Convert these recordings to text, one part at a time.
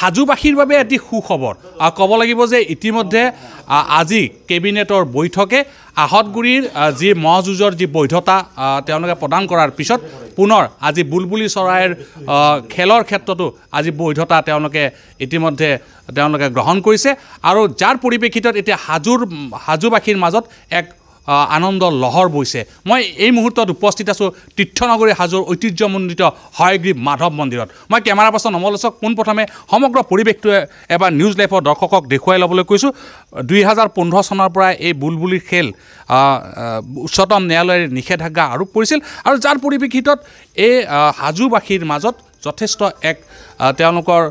হাজুবাসীৰ বাবে এটি সুখবৰ ক'ব লাগিব যে ইতিমধ্যে আজি কেবিনেটৰ বৈঠকে আহতগুৰিৰ যি মহ যুঁজৰ যি বৈধতা তেওঁলোকে প্ৰদান কৰাৰ পিছত পুনৰ আজি বুলবুলি চৰাইৰ খেলৰ ক্ষেত্ৰতো আজি বৈধতা তেওঁলোকে ইতিমধ্যে তেওঁলোকে গ্ৰহণ কৰিছে আৰু যাৰ পৰিপ্ৰেক্ষিতত এতিয়া হাজোৰ হাজুবাসীৰ মাজত এক আনন্দ লহৰ বৈছে মই এই মুহূৰ্তত উপস্থিত আছোঁ তীৰ্থনগৰী হাজোৰ ঐতিহ্যমণ্ডিত হয়গ্ৰীব মাধৱ মন্দিৰত মই কেমেৰা পাৰ্চন অমলোচক পোনপ্ৰথমে সমগ্ৰ পৰিৱেশটোৱে এবাৰ নিউজ লাইভৰ দৰ্শকক দেখুৱাই ল'বলৈ কৈছোঁ দুই হাজাৰ পোন্ধৰ চনৰ পৰাই এই বুলবুলিৰ খেল উচ্চতম ন্যায়ালয়ে নিষেধাজ্ঞা আৰোপ কৰিছিল আৰু যাৰ পৰিপ্ৰেক্ষিতত এই হাজোবাসীৰ মাজত যথেষ্ট এক তেওঁলোকৰ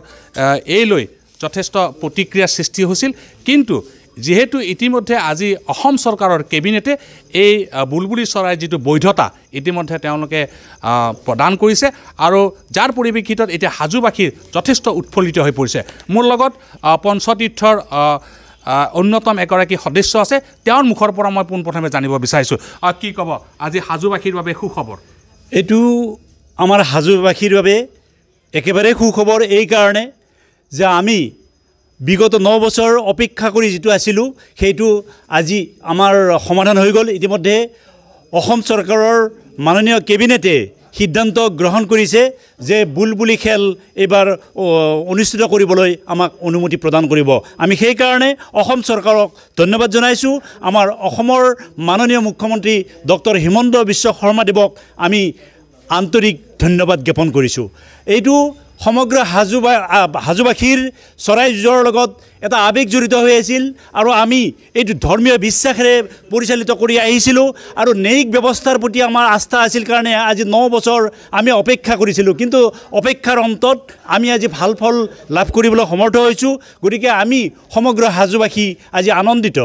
এই লৈ যথেষ্ট প্ৰতিক্ৰিয়াৰ সৃষ্টি হৈছিল কিন্তু যিহেতু ইতিমধ্যে আজি অসম চৰকাৰৰ কেবিনেটে এই বুলবুলি চৰাইৰ যিটো বৈধতা ইতিমধ্যে তেওঁলোকে প্ৰদান কৰিছে আৰু যাৰ পৰিপ্ৰেক্ষিতত এতিয়া সাজুবাসী যথেষ্ট উৎফুল্লিত হৈ পৰিছে মোৰ লগত পঞ্চতীৰ্থৰ অন্যতম এগৰাকী সদস্য আছে তেওঁৰ মুখৰ পৰা মই পোনপ্ৰথমে জানিব বিচাৰিছোঁ কি ক'ব আজি হাজুবাসীৰ বাবে সুখবৰ এইটো আমাৰ সাজুবাসীৰ বাবে একেবাৰে সুখবৰ এইকাৰণে যে আমি বিগত ন বছৰ অপেক্ষা কৰি যিটো আছিলোঁ সেইটো আজি আমাৰ সমাধান হৈ গ'ল ইতিমধ্যে অসম চৰকাৰৰ মাননীয় কেবিনেটে সিদ্ধান্ত গ্ৰহণ কৰিছে যে বুলবুলি খেল এইবাৰ অনুষ্ঠিত কৰিবলৈ আমাক অনুমতি প্ৰদান কৰিব আমি সেইকাৰণে অসম চৰকাৰক ধন্যবাদ জনাইছোঁ আমাৰ অসমৰ মাননীয় মুখ্যমন্ত্ৰী ডক্টৰ হিমন্ত বিশ্ব শৰ্মাদেৱক আমি আন্তৰিক ধন্যবাদ জ্ঞাপন কৰিছোঁ এইটো সমগ্ৰ হাজোবা হাজোবাসীৰ চৰাই যুঁজৰ লগত এটা আৱেগ জড়িত হৈ আছিল আৰু আমি এইটো ধৰ্মীয় বিশ্বাসেৰে পৰিচালিত কৰি আহিছিলোঁ আৰু ন্যায়িক ব্যৱস্থাৰ প্ৰতি আমাৰ আস্থা আছিল কাৰণে আজি ন বছৰ আমি অপেক্ষা কৰিছিলোঁ কিন্তু অপেক্ষাৰ অন্তত আমি আজি ভাল ফল লাভ কৰিবলৈ সমৰ্থ হৈছোঁ গতিকে আমি সমগ্ৰ হাজোবাসী আজি আনন্দিত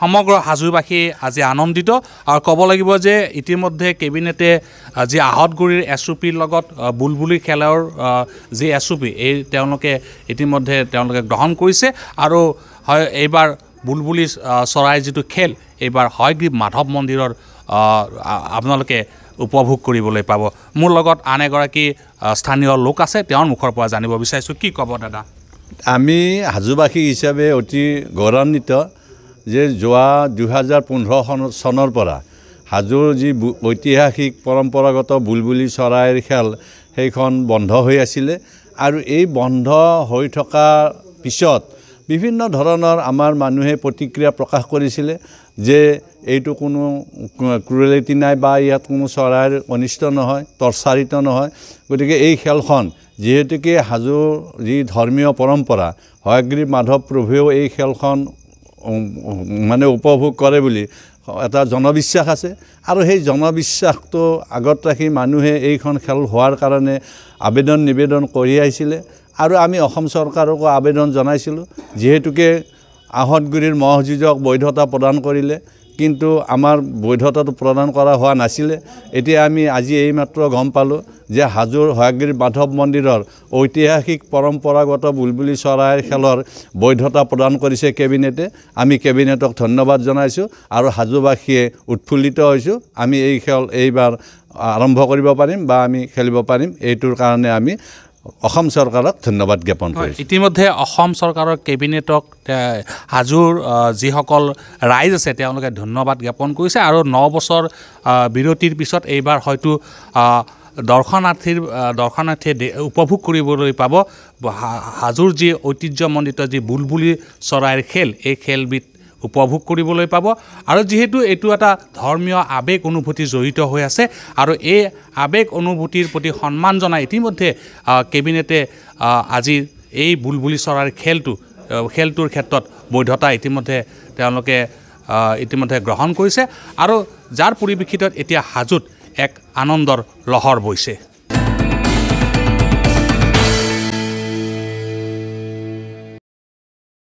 সমগ্র হাজুবাসী আজি আনন্দিত আর কব লাগিব যে ইতিমধ্যে কেবিনেটে যে আহতগুড়ির এস ও পির বুলবুলি খেলার যে এস ও পি এই ইতিমধ্যে গ্রহণ করেছে আর হয় এইবার বুলবুলি চৰাই যিটো খেল এইবাৰ হয়গ্ৰীব মাধৱ মন্দিৰৰ আপোনালোকে উপভোগ কৰিবলৈ পাব মোৰ লগত আন এগৰাকী স্থানীয় লোক আছে তেওঁৰ মুখৰ পৰা জানিব বিচাৰিছোঁ কি ক'ব দাদা আমি হাজুবাসী হিচাপে অতি গৌৰৱান্বিত যে যোৱা দুহেজাৰ পোন্ধৰ চন চনৰ পৰা হাজোৰ যি ঐতিহাসিক পৰম্পৰাগত বুলবুলি চৰাইৰ খেল সেইখন বন্ধ হৈ আছিলে আৰু এই বন্ধ হৈ থকাৰ পিছত বিভিন্ন ধৰণৰ আমাৰ মানুহে প্ৰতিক্ৰিয়া প্ৰকাশ কৰিছিলে যে এইটো কোনো ক্ৰুৱেলিটি নাই বা ইয়াত কোনো চৰাইৰ অনিষ্ট নহয় তৰ্চাৰিত নহয় গতিকে এই খেলখন যিহেতুকে হাজোৰ যি ধৰ্মীয় পৰম্পৰা হয়গ্ৰীৱ মাধৱ প্ৰভুৱেও এই খেলখন মানে উপভোগ কৰে বুলি এটা জনবিশ্বাস আছে আৰু সেই জনবিশ্বাসটো আগত ৰাখি মানুহে এইখন খেল হোৱাৰ কাৰণে আবেদন নিবেদন কৰি আহিছিলে আৰু আমি অসম চৰকাৰকো আবেদন জনাইছিলোঁ যিহেতুকে আহতগুৰিৰ মহযুঁজক বৈধতা প্ৰদান কৰিলে কিন্তু আমাৰ বৈধতাটো প্ৰদান কৰা হোৱা নাছিলে এতিয়া আমি আজি এইমাত্ৰ গম পালোঁ যে হাজোৰ হয়াগিৰি মাধৱ মন্দিৰৰ ঐতিহাসিক পৰম্পৰাগত বুলবুলি চৰাইৰ খেলৰ বৈধতা প্ৰদান কৰিছে কেবিনেটে আমি কেবিনেটক ধন্যবাদ জনাইছোঁ আৰু হাজোবাসীয়ে উৎফুল্লিত হৈছোঁ আমি এই খেল এইবাৰ আৰম্ভ কৰিব পাৰিম বা আমি খেলিব পাৰিম এইটোৰ কাৰণে আমি অসম চৰকাৰক ধন্যবাদ জ্ঞাপন কৰিছোঁ ইতিমধ্যে অসম চৰকাৰৰ কেবিনেটক হাজোৰ যিসকল ৰাইজ আছে তেওঁলোকে ধন্যবাদ জ্ঞাপন কৰিছে আৰু ন বছৰ বিৰতিৰ পিছত এইবাৰ হয়তো দৰ্শনাৰ্থীৰ দৰ্শনাৰ্থীয়ে উপভোগ কৰিবলৈ পাব হাজোৰ যি ঐতিহ্যমণ্ডিত যি বুলবুলি চৰাইৰ খেল এই খেলবিধ উপভোগ কৰিবলৈ পাব আৰু যিহেতু এইটো এটা ধৰ্মীয় আৱেগ অনুভূতি জড়িত হৈ আছে আৰু এই আৱেগ অনুভূতিৰ প্ৰতি সন্মান জনাই ইতিমধ্যে কেবিনেটে আজি এই বুলবুলি চৰাইৰ খেলটো খেলটোৰ ক্ষেত্ৰত বৈধতা ইতিমধ্যে তেওঁলোকে ইতিমধ্যে গ্ৰহণ কৰিছে আৰু যাৰ পৰিপ্ৰেক্ষিতত এতিয়া হাজোত এক আনন্দৰ লহৰ বৈছে